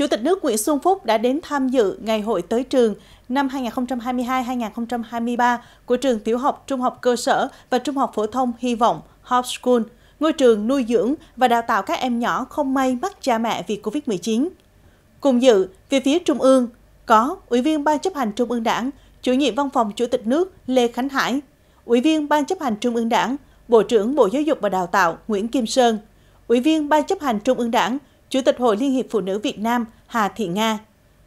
Chủ tịch nước Nguyễn Xuân Phúc đã đến tham dự Ngày hội tới trường năm 2022-2023 của trường tiểu học, trung học cơ sở và trung học phổ thông Hy vọng Hope School, ngôi trường nuôi dưỡng và đào tạo các em nhỏ không may mắc cha mẹ vì Covid-19. Cùng dự, về phía Trung ương, có Ủy viên Ban chấp hành Trung ương Đảng, Chủ nhiệm Văn phòng Chủ tịch nước Lê Khánh Hải, Ủy viên Ban chấp hành Trung ương Đảng, Bộ trưởng Bộ Giáo dục và Đào tạo Nguyễn Kim Sơn, Ủy viên Ban chấp hành Trung ương Đảng, Chủ tịch Hội Liên hiệp Phụ nữ Việt Nam Hà Thị Nga.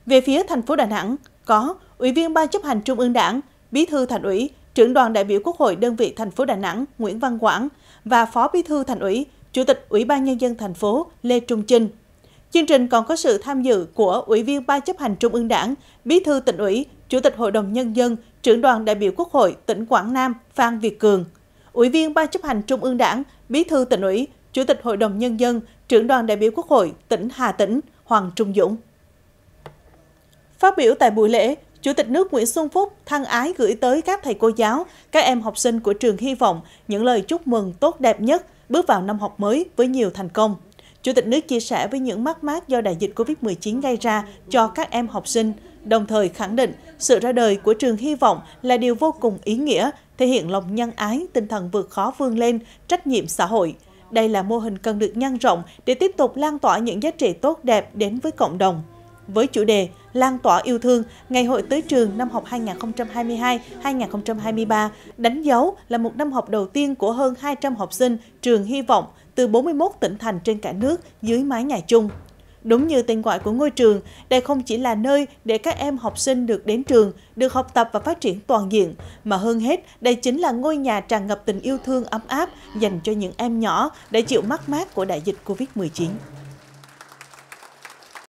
Về phía thành phố Đà Nẵng, có Ủy viên Ban chấp hành Trung ương Đảng, Bí thư Thành ủy, Trưởng đoàn đại biểu Quốc hội đơn vị thành phố Đà Nẵng Nguyễn Văn Quảng và Phó Bí thư Thành ủy, Chủ tịch Ủy ban Nhân dân thành phố Lê Trung Trinh. Chương trình còn có sự tham dự của Ủy viên Ban chấp hành Trung ương Đảng, Bí thư tỉnh ủy, Chủ tịch Hội đồng Nhân dân, Trưởng đoàn đại biểu Quốc hội tỉnh Quảng Nam Phan Việt Cường. Ủy viên Ban chấp hành Trung ương Đảng, Bí thư tỉnh ủy, Chủ tịch Hội đồng Nhân dân, trưởng đoàn đại biểu Quốc hội tỉnh Hà Tĩnh Hoàng Trung Dũng. Phát biểu tại buổi lễ, Chủ tịch nước Nguyễn Xuân Phúc thăng ái gửi tới các thầy cô giáo, các em học sinh của trường hy vọng những lời chúc mừng tốt đẹp nhất bước vào năm học mới với nhiều thành công. Chủ tịch nước chia sẻ với những mất mát do đại dịch Covid-19 gây ra cho các em học sinh, đồng thời khẳng định sự ra đời của trường hy vọng là điều vô cùng ý nghĩa, thể hiện lòng nhân ái, tinh thần vượt khó vươn lên, trách nhiệm xã hội – đây là mô hình cần được nhân rộng để tiếp tục lan tỏa những giá trị tốt đẹp đến với cộng đồng. Với chủ đề Lan tỏa yêu thương, Ngày hội tới trường năm học 2022-2023 đánh dấu là một năm học đầu tiên của hơn 200 học sinh trường hy vọng từ 41 tỉnh thành trên cả nước dưới mái nhà chung. Đúng như tên gọi của ngôi trường, đây không chỉ là nơi để các em học sinh được đến trường, được học tập và phát triển toàn diện, mà hơn hết, đây chính là ngôi nhà tràn ngập tình yêu thương ấm áp dành cho những em nhỏ để chịu mắc mát của đại dịch Covid-19.